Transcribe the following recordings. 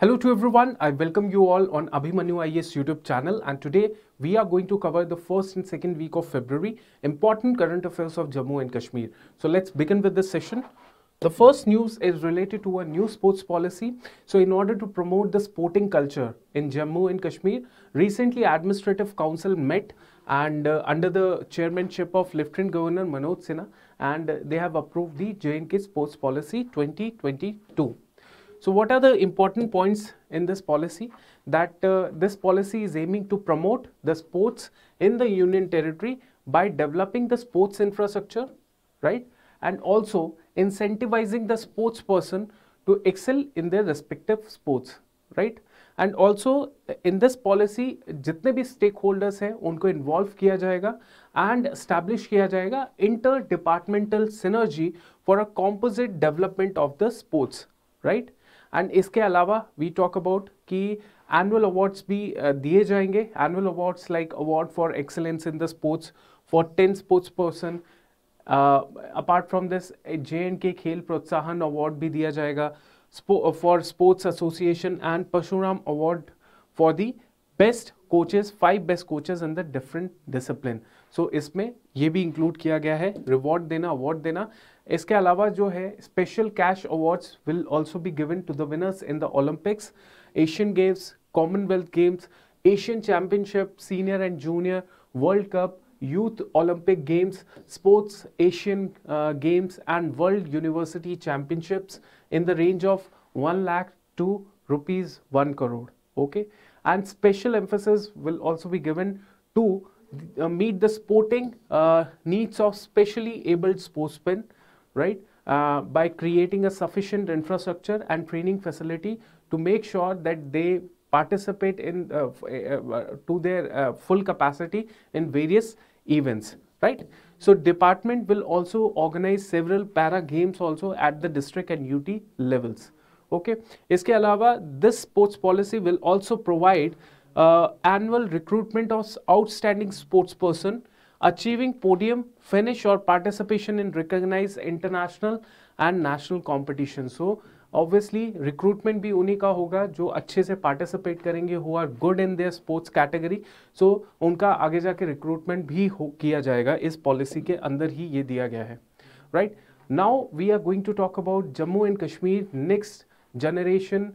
Hello to everyone. I welcome you all on Abhimanyu IAS YouTube channel and today we are going to cover the first and second week of February important current affairs of Jammu and Kashmir. So let's begin with this session. The first news is related to a new sports policy. So in order to promote the sporting culture in Jammu and Kashmir, recently administrative council met and uh, under the chairmanship of Lieutenant Governor Manoj Sinha and they have approved the JNK sports policy 2022. So what are the important points in this policy? That uh, this policy is aiming to promote the sports in the union territory by developing the sports infrastructure, right? And also incentivizing the sports person to excel in their respective sports, right? And also uh, in this policy, जितने भी stakeholders holders unko उनको kiya jayega and establish kiya jayega interdepartmental synergy for a composite development of the sports, right? And इसके अलावा we talk about कि annual awards भी दिए जाएंगे annual awards like award for excellence in the sports for ten sports person apart from this J and K Khel Protsahan award भी दिया जाएगा for sports association and Parshuram award for the best coaches five best coaches in the different discipline so इसमें यह भी include किया गया है reward देना अवार्ड देना इसके अलावा जो है special cash awards will also be given to the winners in the Olympics Asian Games Commonwealth Games Asian Championship senior and junior World Cup youth olympic games sports asian uh, games and world university championships in the range of 1 lakh to rupees 1 crore okay and special emphasis will also be given to uh, meet the sporting uh, needs of specially abled sportsmen right? Uh, by creating a sufficient infrastructure and training facility to make sure that they participate in uh, uh, uh to their uh, full capacity in various events, right? So department will also organize several para games also at the district and UT levels. Okay. इसके alawa this sports policy will also provide uh, annual recruitment of outstanding sports person achieving podium finish और participation in recognise international and national competition so obviously recruitment भी उन्हीं का होगा जो अच्छे से participate करेंगे who are good in their sports category so उनका आगे जाके रिक्रूटमेंट भी हो किया जाएगा इस पॉलिसी के अंदर ही ये दिया गया है right now we are going to talk about Jammu and Kashmir next generation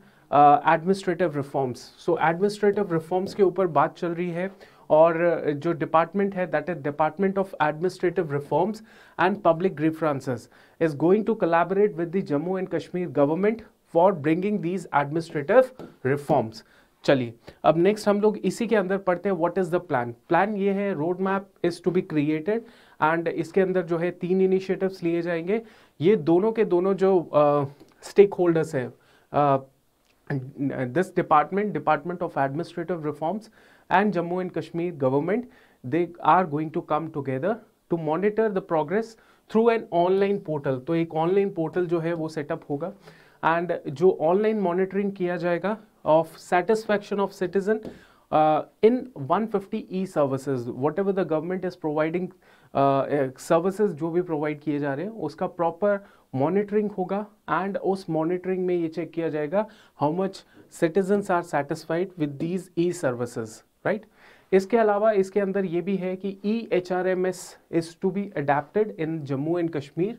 administrative reforms so administrative reforms के ऊपर बात चल रही है और जो डिपार्टमेंट है that is department of administrative reforms and public grievances is going to collaborate with the Jammu and Kashmir government for bringing these administrative reforms चलिए अब नेक्स्ट हम लोग इसी के अंदर पढ़ते हैं what is the plan plan ये है road map is to be created and इसके अंदर जो है तीन इनिशिएटिव्स लिए जाएंगे ये दोनों के दोनों जो स्टेक होल्डर्स हैं this department department of administrative reforms and Jammu and Kashmir government, they are going to come together to monitor the progress through an online portal तो एक ऑनलाइन पोर्टल जो है वो सेटअप होगा एंड जो online monitoring किया जाएगा satisfaction of citizen uh, in 150 e services whatever the government is providing providing services जो भी प्रोवाइड किए जा रहे हैं उसका प्रॉपर मॉनिटरिंग होगा एंड उस मॉनिटरिंग में ये चेक किया जाएगा how much citizens are satisfied with these e services right इसके अलावा इसके अंदर ये भी है कि E H R M S is to be adapted in Jammu and Kashmir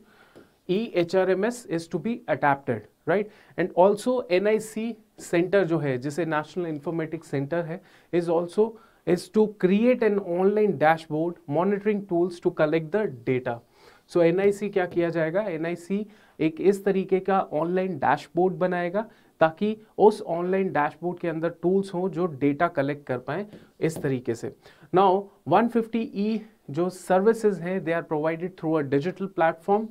E H R M S is to be adapted right and also N I C centre जो है जिसे नेशनल इंफॉर्मेटिक्स सेंटर है is also is to create an online dashboard monitoring tools to collect the data so N I C क्या किया जाएगा N I सी एक इस तरीके का ऑनलाइन डैशबोर्ड बनाएगा ताकि उस ऑनलाइन डैशबोर्ड के अंदर टूल्स हों जो डेटा कलेक्ट कर पाएँ इस तरीके से नाउ ई e जो सर्विसेज हैं they are provided through a digital platform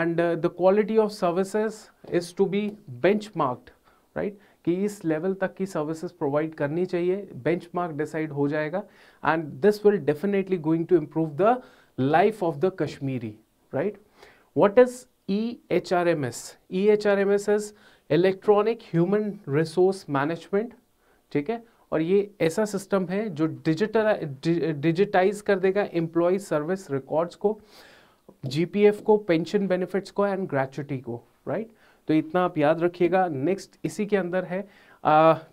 and the quality of services is to be bench right कि इस लेवल तक की सर्विसेज प्रोवाइड करनी चाहिए बेंच डिसाइड हो जाएगा and this will definitely going to improve the life of the Kashmiri right what is E H R M S E H R M S is electronic human resource management ठीक है और ये ऐसा system है जो digital digitise कर देगा employ service records को जीपीएफ को पेंशन बेनिफिट्स को एंड ग्रेचुटी को राइट right? तो इतना आप याद रखिएगा नेक्स्ट इसी के अंदर है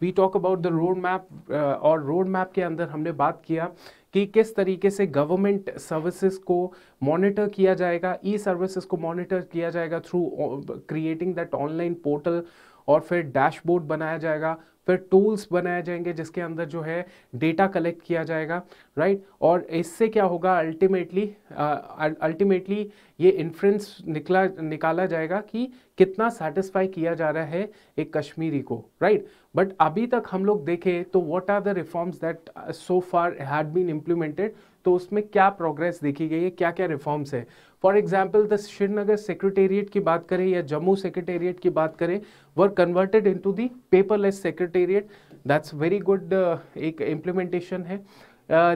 we talk about the road map और रोड मैप के अंदर हमने बात किया कि किस तरीके से गवर्नमेंट सर्विसेज को मॉनिटर किया जाएगा ई सर्विसेज को मॉनिटर किया जाएगा through creating that online portal और फिर डैशबोर्ड बनाया जाएगा फिर टूल्स बनाए जाएंगे जिसके अंदर जो है डेटा कलेक्ट किया जाएगा राइट right? और इससे क्या होगा अल्टीमेटली अल्टीमेटली ये इन्फ्रेंस निकला निकाला जाएगा कि कितना सेटिस्फाई किया जा रहा है एक कश्मीरी को राइट right? बट अभी तक हम लोग देखें तो what are the reforms that so far had been implemented तो उसमें क्या प्रोग्रेस देखी गई है क्या क्या रिफॉर्म्स है for example the Srinagar secretariat की बात करें या जम्मू सेक्रेटेरिएट की बात करें were converted into the paperless secretariat that's very good एक इम्प्लीमेंटेशन है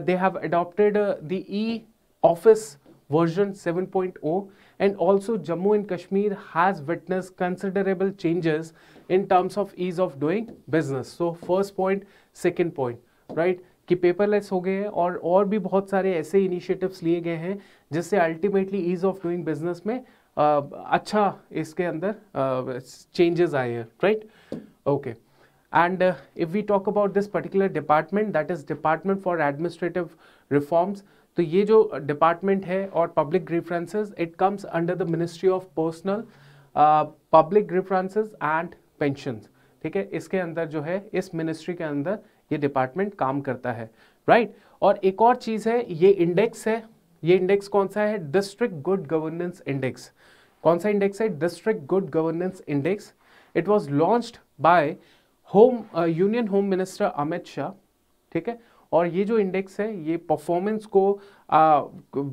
they have adopted the e office version oh and also Jammu and Kashmir has witnessed considerable changes in terms of ease of doing business. So first point, second point, right? कि paperless हो गए हैं और और भी बहुत सारे ऐसे इनिशिएटिव्स लिए गए हैं जिससे ultimately ease of doing business में आ, अच्छा इसके अंदर चेंजेस आए हैं right okay and uh, if we talk about this particular department that is department for administrative reforms तो ये जो डिपार्टमेंट है और public grievances it comes under the ministry of personnel public grievances and pension ठीक है इसके अंदर जो है इस मिनिस्ट्री के अंदर ये डिपार्टमेंट काम करता है राइट right? और एक और चीज़ है ये इंडेक्स है ये इंडेक्स कौन सा है डिस्ट्रिक्ट गुड गवर्नेंस इंडेक्स कौन सा इंडेक्स है district good governance index it was launched by home union home minister Amit Shah ठीक है और ये जो इंडेक्स है ये परफॉर्मेंस को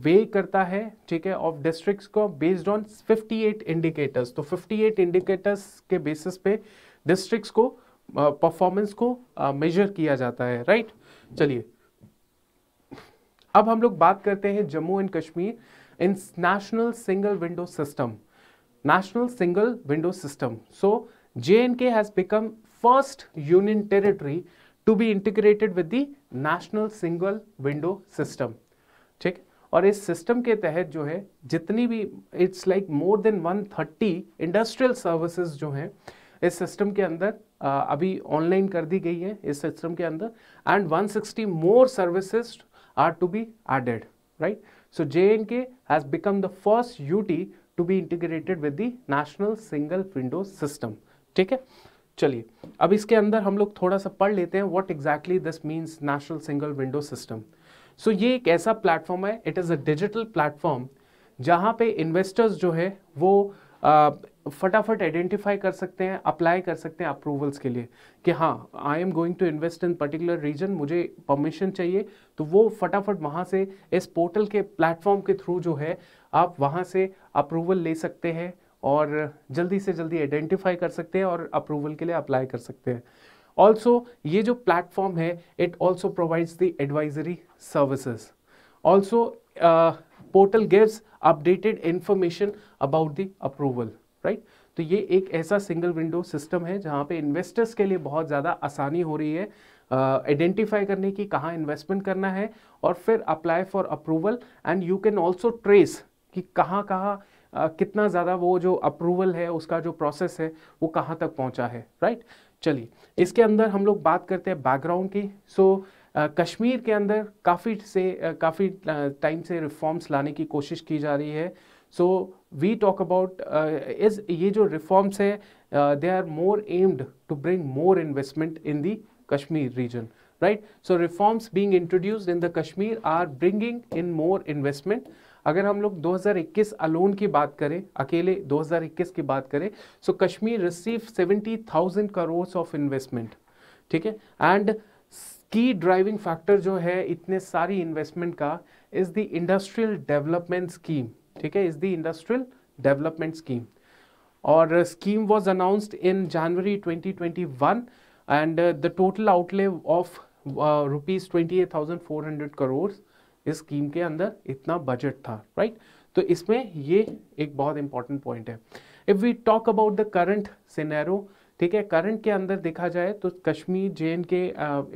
वे करता है ठीक है ऑफ डिस्ट्रिक्ट्स को बेस्ड ऑन 58 इंडिकेटर्स तो 58 इंडिकेटर्स के बेसिस पे डिस्ट्रिक्ट्स को परफॉर्मेंस को मेजर किया जाता है राइट चलिए अब हम लोग बात करते हैं Jammu and Kashmir in national single window system national single window system so J and K has become first union territory to be integrated with the national single window system ठीक और इस सिस्टम के तहत जो है जितनी भी it's like more than 130 industrial services जो हैं इस सिस्टम के अंदर आ, अभी ऑनलाइन कर दी गई है इस सिस्टम के अंदर and 160 more services are to be added right so J and K has become the first UT to be integrated with the national single window system ठीक है चलिए अब इसके अंदर हम लोग थोड़ा सा पढ़ लेते हैं what exactly this means national single window system so ये एक ऐसा प्लेटफॉर्म है it is a digital platform जहाँ पे इन्वेस्टर्स जो है वो फटाफट आइडेंटिफाई कर सकते हैं अप्लाई कर सकते हैं अप्रूवल्स के लिए कि हाँ I am going to invest in particular region मुझे परमिशन चाहिए तो वो फटाफट वहाँ से इस पोर्टल के प्लेटफॉर्म के थ्रू जो है आप वहाँ से अप्रूवल ले सकते हैं और जल्दी से जल्दी आइडेंटिफाई कर सकते हैं और अप्रूवल के लिए अप्लाई कर सकते हैं ऑल्सो ये जो प्लेटफॉर्म है it also provides the advisory services also portal gives updated information about the approval right तो ये एक ऐसा सिंगल विंडो सिस्टम है जहाँ पे इन्वेस्टर्स के लिए बहुत ज़्यादा आसानी हो रही है आइडेंटिफाई uh, करने की कहाँ इन्वेस्टमेंट करना है और फिर apply for approval and you can also trace कि कहाँ कहाँ कितना ज़्यादा वो जो अप्रूवल है उसका जो प्रोसेस है वो कहाँ तक पहुँचा है राइट चलिए इसके अंदर हम लोग बात करते हैं बैकग्राउंड की सो कश्मीर के अंदर काफ़ी से काफ़ी टाइम से रिफॉर्म्स लाने की कोशिश की जा रही है so we talk about is ये जो रिफॉर्म्स है they are more aimed to bring more investment in the Kashmir region right so reforms being introduced in the Kashmir are bringing in more investment अगर हम लोग 2021 अलोन की बात करें अकेले 2021 की बात करें so Kashmir receive 70,000 crore of investment ठीक है एंड की ड्राइविंग फैक्टर जो है इतने सारी इन्वेस्टमेंट का is the industrial development scheme ठीक है is the industrial development scheme और scheme was announced in January 2021 and the total outlay of rupees twenty eight thousand four hundred crore इस स्कीम के अंदर इतना बजट था राइट तो इसमें ये एक बहुत इंपॉर्टेंट पॉइंट है if we talk about the current scenario ठीक है करंट के अंदर देखा जाए तो Kashmir J and K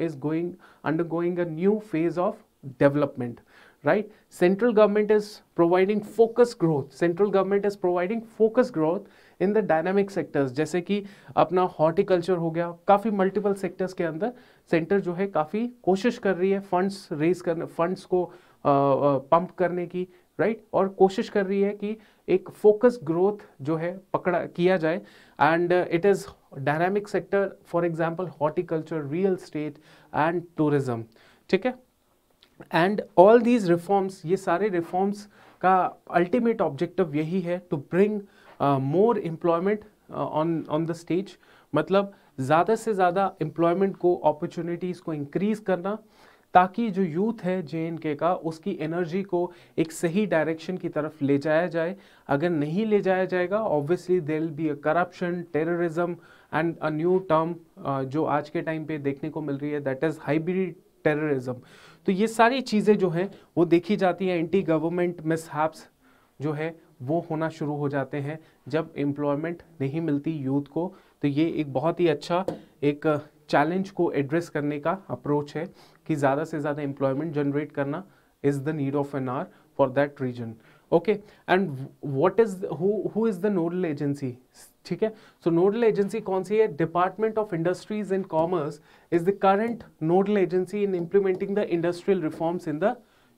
is going under going a new phase of development right central government is providing focus growth central government is providing focus growth in the dynamic sectors जैसे कि अपना हॉर्टिकल्चर हो गया काफ़ी मल्टीपल सेक्टर्स के अंदर centre जो है काफ़ी कोशिश कर रही है फंड्स रेज करने फंड्स को पंप करने की राइट right? और कोशिश कर रही है कि एक फोकस ग्रोथ जो है पकड़ा किया जाए and it is dynamic sector for example horticulture real estate and tourism ठीक है एंड ऑल दीज रिफॉर्म्स ये सारे रिफॉर्म्स का अल्टीमेट ऑब्जेक्टिव यही है to bring more employment on on the stage मतलब ज़्यादा से ज़्यादा एम्प्लॉयमेंट को अपॉर्चुनिटीज़ को इंक्रीज़ करना ताकि जो यूथ है जे का उसकी एनर्जी को एक सही डायरेक्शन की तरफ ले जाया जाए अगर नहीं ले जाया जाएगा obviously there be a corruption terrorism and a new term जो आज के टाइम पे देखने को मिल रही है दैट इज़ हाइब्रिड टेररिज्म तो ये सारी चीज़ें जो हैं वो देखी जाती हैं एंटी गवर्नमेंट मिसहैप्स जो है वो होना शुरू हो जाते हैं जब एम्प्लॉयमेंट नहीं मिलती यूथ को तो ये एक बहुत ही अच्छा एक चैलेंज को एड्रेस करने का अप्रोच है कि ज़्यादा से ज़्यादा एम्प्लॉयमेंट जनरेट करना is the need of an hour for that reason okay and what is who is the nodal agency ठीक है सो नोडल एजेंसी कौन सी है department of industries and commerce is the current nodal agency in implementing the industrial reforms in the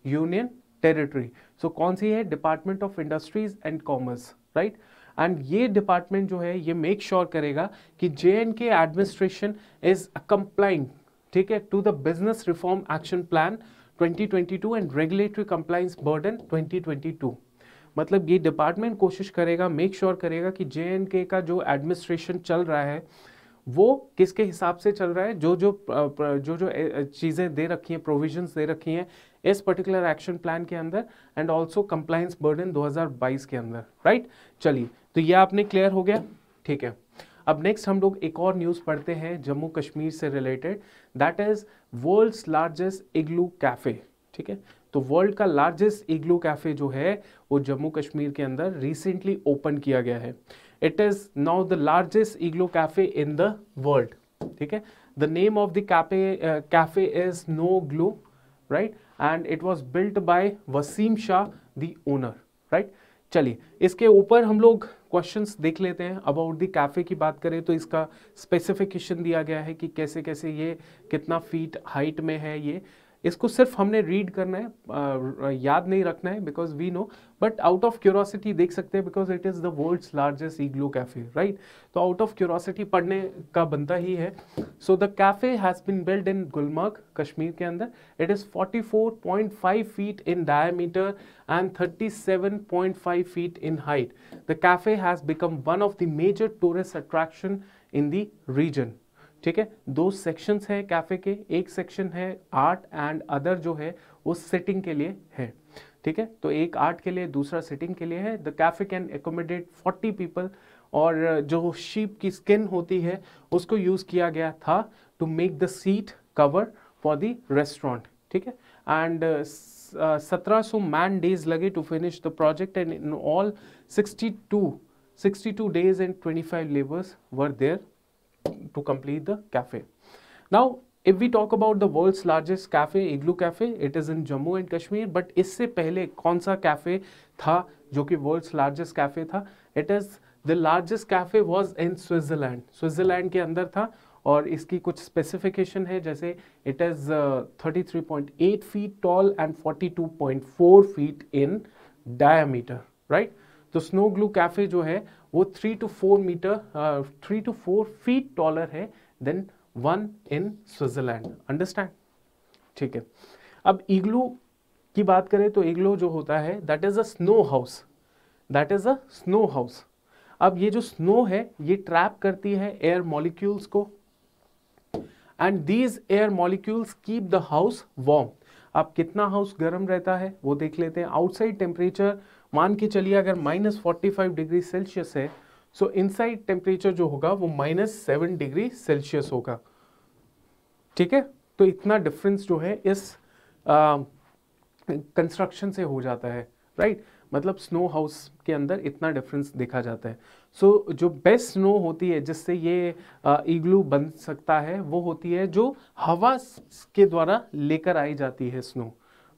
union territory so so, कौन सी है department of industries and commerce right and ये department जो है ये मेक श्योर sure करेगा कि J and K administration is complying ठीक है to the business reform action plan 2022 and regulatory compliance burden 2022 मतलब ये डिपार्टमेंट कोशिश करेगा मेक श्योर sure करेगा कि जे एंड के का जो एडमिनिस्ट्रेशन चल रहा है वो किसके हिसाब से चल रहा है जो जो जो जो चीज़ें दे रखी हैं प्रोविजंस दे रखी हैं इस पर्टिकुलर एक्शन प्लान के अंदर एंड ऑल्सो कंप्लाइंस बर्डन 2022 के अंदर राइट right? चलिए तो ये आपने क्लियर हो गया ठीक है अब नेक्स्ट हम लोग एक और न्यूज़ पढ़ते हैं जम्मू कश्मीर से related that is world's largest igloo cafe ठीक है तो वर्ल्ड का लार्जेस्ट इग्लू कैफ़े जो है वो जम्मू कश्मीर के अंदर रिसेंटली ओपन किया गया है it is now the largest igloo cafe in the world ठीक है the name of the cafe cafe is no glue right and it was built by Wasim Shah the owner right चलिए इसके ऊपर हम लोग क्वेश्चंस देख लेते हैं अबाउट दी कैफ़े की बात करें तो इसका स्पेसिफिकेशन दिया गया है कि कैसे कैसे ये कितना फीट हाइट में है ये इसको सिर्फ हमने रीड करना है याद नहीं रखना है because we know but out of curiosity देख सकते हैं because it is the world's largest igloo cafe right तो आउट ऑफ क्यूरोसिटी पढ़ने का बनता ही है so the cafe has been build in Gulmarg Kashmir के अंदर it is forty four point five feet in diameter and thirty seven point five feet in height the cafe has become one of the major tourist attraction in the region ठीक है दो sections है cafe के एक section है art and other जो है वो सिटिंग के लिए है ठीक है तो एक आर्ट के लिए दूसरा सिटिंग के लिए है the cafe can accommodate 40 people और जो शीप की स्किन होती है उसको यूज़ किया गया था to make the seat cover for the restaurant ठीक है एंड uh, सत्रह सौ मैन डेज लगे to finish the project and in all sixty two sixty two days and twenty five labours were there to complete the cafe. Now, if we talk about the world's largest cafe, Igloo Cafe, it is in Jammu and Kashmir. But isse pehle kaun sa cafe tha jo ki world's largest cafe tha It is the largest cafe was in Switzerland. Switzerland ke andar tha और इसकी कुछ specification है जैसे it is 33.8 feet tall and 42.4 feet in diameter right तो Snowglu cafe जो है वो three to four metre three to four feet taller है than one in Switzerland understand ठीक है अब इग्लू की बात करें तो इग्लू जो होता है that is a snow house that is a snow house अब ये जो स्नो है ये ट्रैप करती है एयर मॉलिक्यूल्स को and these air molecules keep the house warm अब कितना हाउस गर्म रहता है वो देख लेते हैं आउटसाइड टेम्परेचर मान के चलिए अगर minus forty five degree Celsius है सो इनसाइड टेम्परेचर जो होगा वो माइनस सेवन डिग्री सेल्सियस होगा ठीक है तो इतना डिफरेंस जो है इस कंस्ट्रक्शन से हो जाता है राइट right? मतलब स्नो हाउस के अंदर इतना डिफरेंस देखा जाता है सो so, जो बेस्ट स्नो होती है जिससे ये ईग्लू बन सकता है वो होती है जो हवा के द्वारा लेकर आई जाती है snow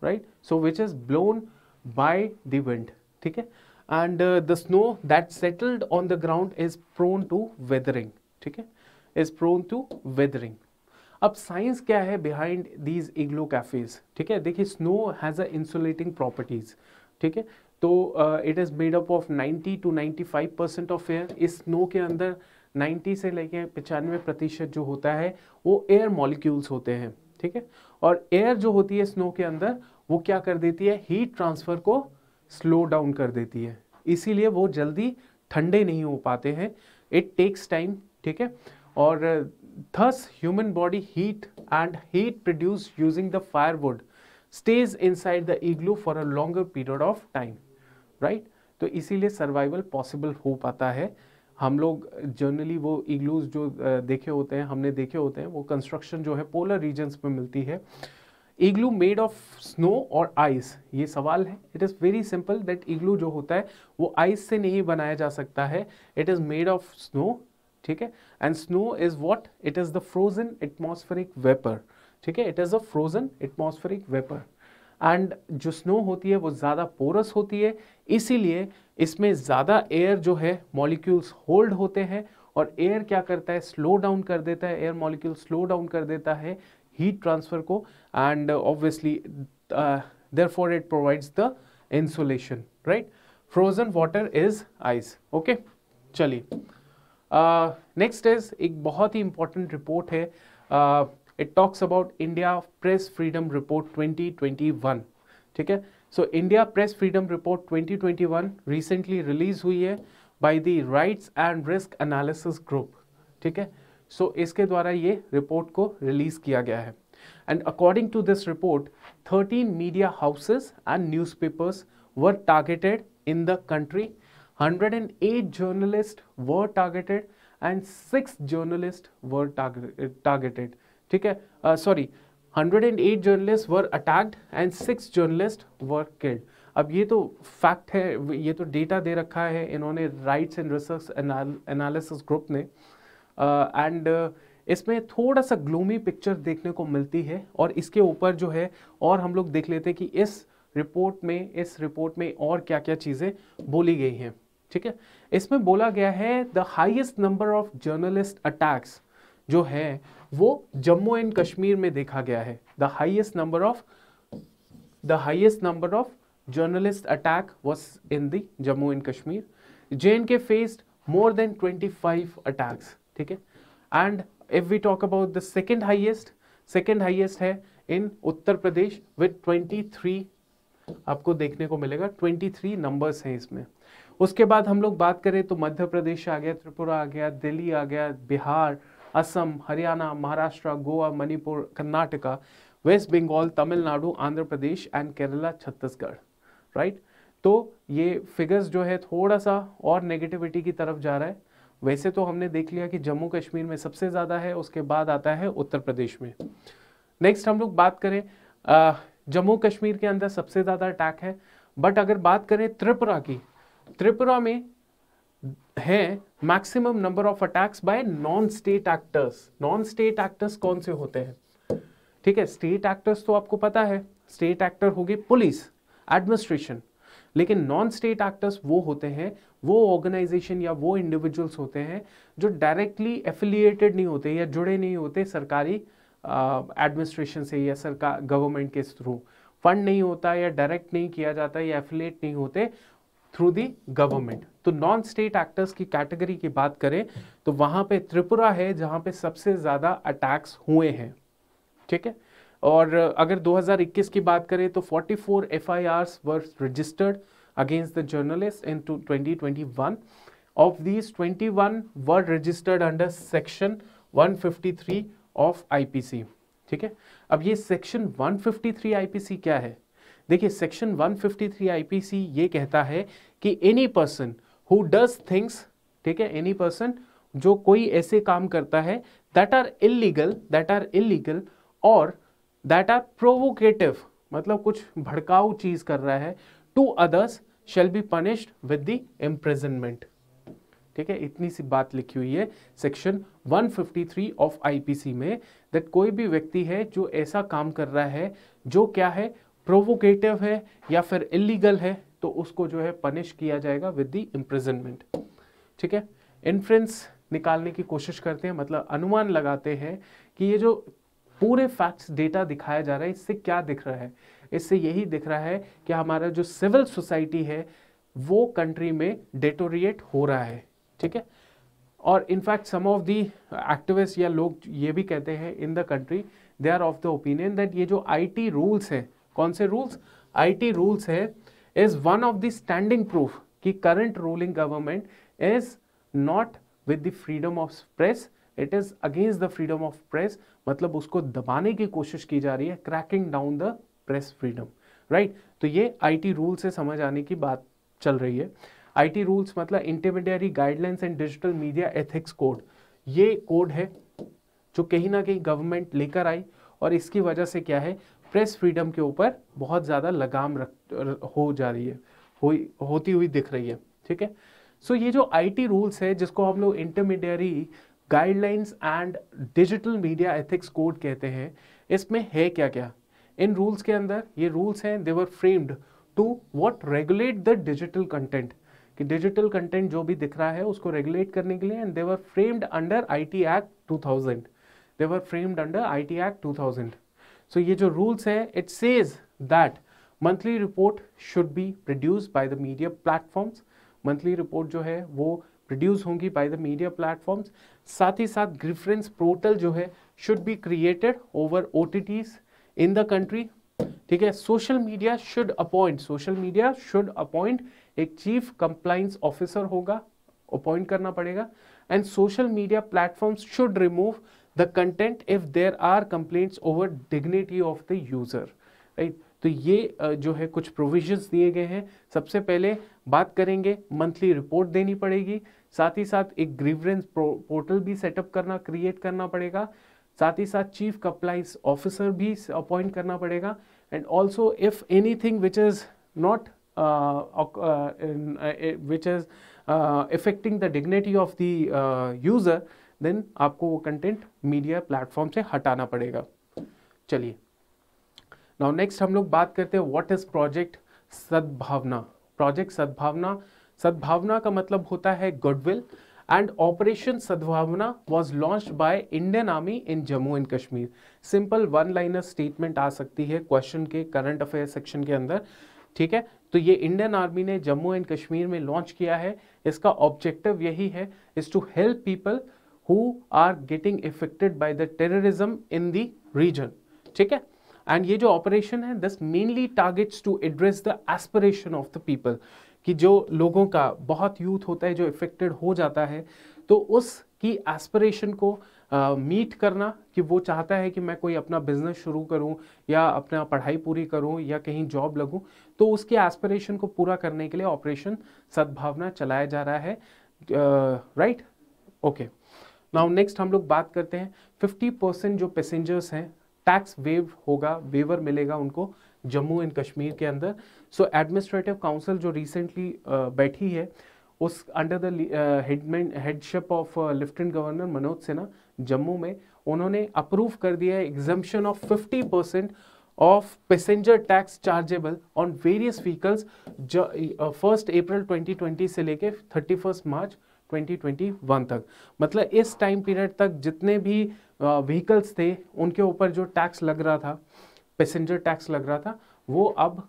right so which is blown by the wind ठीक है and the snow that settled on the ground is prone to weathering ठीक है इज प्रोन टू वेदरिंग अब साइंस क्या है बिहाइंड दीज इग्लो कैफेज ठीक है देखिए snow has a insulating properties ठीक है तो it is made up of 90 to 95 percent of air इस स्नो के अंदर 90 से लेके पचानवे प्रतिशत जो होता है वो एयर मॉलिक्यूल्स होते हैं ठीक है और एयर जो होती है स्नो के अंदर वो क्या कर देती है हीट ट्रांसफ़र को स्लो डाउन कर देती है इसीलिए वो जल्दी ठंडे नहीं हो पाते हैं इट टेक्स टाइम ठीक है और thus human body heat and heat produce using the firewood stage inside the igloo for a longer period of time right तो इसीलिए सर्वाइवल पॉसिबल हो पाता है हम लोग जनरली वो इग्लूज जो देखे होते हैं हमने देखे होते हैं वो कंस्ट्रक्शन जो है पोलर रीजन्स में मिलती है इग्लू मेड ऑफ स्नो और आइस ये सवाल है it is very simple that igloo जो होता है वो आइस से नहीं बनाया जा सकता है it is made of snow ठीक है and snow is what it is the frozen atmospheric vapour ठीक है it is a frozen atmospheric vapour and जो स्नो होती है वो ज़्यादा पोरस होती है इसीलिए इसमें ज़्यादा एयर जो है मॉलिक्यूल्स होल्ड होते हैं और एयर क्या करता है स्लो डाउन कर देता है एयर मॉलिक्यूल स्लो डाउन कर देता है हीट ट्रांसफर को and obviously therefore it provides the insulation right frozen water is ice okay चलिए नेक्स्ट uh, इज एक बहुत ही इंपॉर्टेंट रिपोर्ट है it talks about India press freedom report 2021 ठीक है so India press freedom report 2021 recently release हुई है by the rights and risk analysis group ठीक है सो so, इसके द्वारा ये रिपोर्ट को रिलीज किया गया है and according to this report thirteen media houses and newspapers were targeted in the country hundred and eight journalist were targeted and six journalist were targeted ठीक है sorry hundred and eight journalist were attacked and six journalist were killed अब ये तो fact है ये तो data दे रखा है इन्होंने rights and research analysis group ने एंड इसमें थोड़ा सा ग्लूमी पिक्चर देखने को मिलती है और इसके ऊपर जो है और हम लोग देख लेते हैं कि इस रिपोर्ट में इस रिपोर्ट में और क्या क्या चीज़ें बोली गई हैं ठीक है इसमें बोला गया है the highest number of journalist attacks जो है वो जम्मू एंड कश्मीर में देखा गया है the highest number of the highest number of journalist attack was in the Jammu and Kashmir J and K faced more than twenty five attacks ठीक है and if we talk about the second highest second highest है in Uttar Pradesh twenty three आपको देखने को मिलेगा three numbers हैं इसमें उसके बाद हम लोग बात करें तो मध्य प्रदेश आ गया त्रिपुरा आ गया दिल्ली आ गया Bihar Assam Haryana Maharashtra Goa Manipur Karnataka West Bengal Tamil Nadu Andhra Pradesh and Kerala Chhattisgarh right तो ये फिगर्स जो है थोड़ा सा और नेगेटिविटी की तरफ जा रहा है वैसे तो हमने देख लिया कि जम्मू कश्मीर में सबसे ज़्यादा है उसके बाद आता है उत्तर प्रदेश में नेक्स्ट हम लोग बात करें जम्मू कश्मीर के अंदर सबसे ज़्यादा अटैक है बट अगर बात करें त्रिपुरा की त्रिपुरा में है maximum number of attacks by non state actors non state actors कौन से होते हैं ठीक है स्टेट एक्टर्स तो आपको पता है स्टेट एक्टर होगी पुलिस एडमिनिस्ट्रेशन लेकिन नॉन स्टेट एक्टर्स वो होते हैं वो ऑर्गेनाइजेशन या वो इंडिविजुअल्स होते हैं जो डायरेक्टली एफिलिएटेड नहीं होते या जुड़े नहीं होते सरकारी एडमिनिस्ट्रेशन से या सरकार गवर्नमेंट के थ्रू फंड नहीं होता या डायरेक्ट नहीं किया जाता या एफिलिएट नहीं होते थ्रू दी गवर्नमेंट तो नॉन स्टेट एक्टर्स की कैटेगरी की बात करें तो वहां पे त्रिपुरा है जहां पे सबसे ज़्यादा अटैक्स हुए हैं ठीक है और अगर 2021 की बात करें तो 44 F I were registered against the journalists in 2021. Of these, 21 were registered under Section 153 of ipc ठीक है अब ये सेक्शन 153 आईपीसी क्या है देखिए सेक्शन 153 आईपीसी ये कहता है कि any person who does things ठीक है एनी पर्सन जो कोई ऐसे काम करता है that are illegal that are illegal और दैट आर प्रोवोकेटिव मतलब कुछ भड़काऊ चीज़ कर रहा है to others shall be punished with the imprisonment ठीक है इतनी सी बात लिखी हुई है सेक्शन 153 ऑफ आईपीसी में दैट कोई भी व्यक्ति है जो ऐसा काम कर रहा है जो क्या है प्रोवोकेटिव है या फिर इलीगल है तो उसको जो है पनिश किया जाएगा विद दी इम्प्रेजनमेंट ठीक है इन्फ्रेंस निकालने की कोशिश करते हैं मतलब अनुमान लगाते हैं कि ये जो पूरे फैक्ट्स डेटा दिखाया जा रहा है इससे क्या दिख रहा है इससे यही दिख रहा है कि हमारा जो सिविल सोसाइटी है वो कंट्री में डेटोरिएट हो रहा है ठीक है और in fact some of the activist या लोग ये भी कहते हैं in the country they are of the opinion that ये जो आईटी रूल्स हैं कौन से रूल्स आईटी रूल्स है is one of the standing proof कि current ruling government is not with the freedom of press it is against the freedom of press मतलब उसको दबाने की कोशिश की जा रही है cracking down the press freedom right तो ये आईटी रूल से समझ आने की बात चल रही है आईटी रूल्स मतलब intermediary guidelines and digital media ethics code ये कोड है जो कहीं ना कहीं गवर्नमेंट लेकर आई और इसकी वजह से क्या है प्रेस फ्रीडम के ऊपर बहुत ज़्यादा लगाम रख हो जा रही है हो, होती हुई दिख रही है ठीक है सो so, ये जो आईटी रूल्स है जिसको हम लोग intermediary guidelines and digital media ethics code कहते हैं इसमें है क्या क्या इन रूल्स के अंदर ये रूल्स हैं they were framed to what regulate the digital content कि डिजिटल कंटेंट जो भी दिख रहा है उसको रेगुलेट करने के लिए and they were framed under I T act two thousand they were framed under I T act two thousand so ये जो रूल्स है it says that monthly report should be produced by the media platforms monthly report जो है वो produce होंगी bye the media platforms साथ ही साथ ग्रिफरेंस पोर्टल जो है शुड बी क्रिएटेड ओवर ओ इन द कंट्री ठीक है social media should appoint social media should appoint एक चीफ कंप्लाइंस ऑफिसर होगा अपॉइंट करना पड़ेगा and social media platforms should remove the content if there are complaints over dignity of the user right तो ये जो है कुछ प्रोविजंस दिए गए हैं सबसे पहले बात करेंगे मंथली रिपोर्ट देनी पड़ेगी साथ ही साथ एक ग्रीवरेंस पोर्टल भी सेटअप करना क्रिएट करना पड़ेगा साथ ही साथ चीफ कप्लाइज ऑफिसर भी अपॉइंट करना पड़ेगा and also if any thing which is not which is effecting the dignity of the user then आपको वो कंटेंट मीडिया प्लेटफॉर्म से हटाना पड़ेगा चलिए नाउ नेक्स्ट हम लोग बात करते हैं what is project Sadbhavana project Sadbhavana Sadbhavana का मतलब होता है goodwill and operation Sadbhavana was launch by Indian army in Jammu and Kashmir simple one liner statement आ सकती है क्वेश्चन के करंट अफेयर सेक्शन के अंदर ठीक है तो ये इंडियन आर्मी ने जम्मू एंड कश्मीर में लॉन्च किया है इसका ऑब्जेक्टिव यही है is to help people who are getting effected by the terrorism in the region ठीक है एंड ये जो ऑपरेशन है this mainly targets to address the aspiration of the people कि जो लोगों का बहुत यूथ होता है जो इफ़ेक्टेड हो जाता है तो उसकी एस्परेशन को मीट uh, करना कि वो चाहता है कि मैं कोई अपना बिजनेस शुरू करूं या अपना पढ़ाई पूरी करूं या कहीं जॉब लगूं तो उसके एस्पिरेशन को पूरा करने के लिए ऑपरेशन सद्भावना चलाया जा रहा है राइट ओके नाउ नेक्स्ट हम लोग बात करते हैं 50 परसेंट जो पैसेंजर्स हैं टैक्स वेव होगा वेवर मिलेगा उनको जम्मू एंड कश्मीर के अंदर सो एडमिनिस्ट्रेटिव काउंसिल जो रिसेंटली बैठी है उस under the headman headship of lieutenant governor Manoj Sinha Jammu में उन्होंने अप्रूव कर दिया है exemption of fifty percent of passenger tax chargeable on various vehicles first April 2020 से लेके थर्टी फर्स्ट मार्च 2021 तक मतलब इस टाइम पीरियड तक जितने भी व्हीकल्स थे उनके ऊपर जो टैक्स लग रहा था पैसेंजर टैक्स लग रहा था वो अब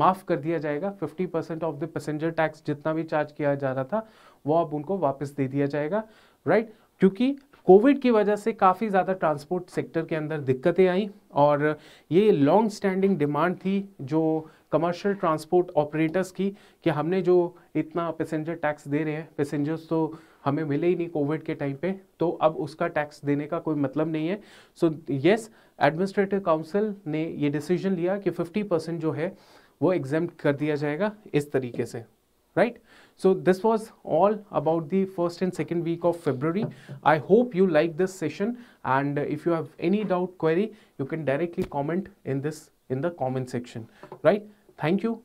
माफ़ कर दिया जाएगा 50 percent of the passenger tax जितना भी चार्ज किया जा रहा था वो अब उनको वापस दे दिया जाएगा राइट right? क्योंकि कोविड की वजह से काफ़ी ज़्यादा ट्रांसपोर्ट सेक्टर के अंदर दिक्कतें आई और ये लॉन्ग स्टैंडिंग डिमांड थी जो कमर्शियल ट्रांसपोर्ट ऑपरेटर्स की कि हमने जो इतना पैसेंजर टैक्स दे रहे हैं पैसेंजर्स तो हमें मिले ही नहीं कोविड के टाइम पे तो अब उसका टैक्स देने का कोई मतलब नहीं है so so, yes yes, administrative council ने ये डिसीजन लिया कि 50 परसेंट जो है वो एग्जाम कर दिया जाएगा इस तरीके से right so this was all about the first and second week of February I hope you like this session and if you have any doubt query you can directly comment in this in the comment section right thank you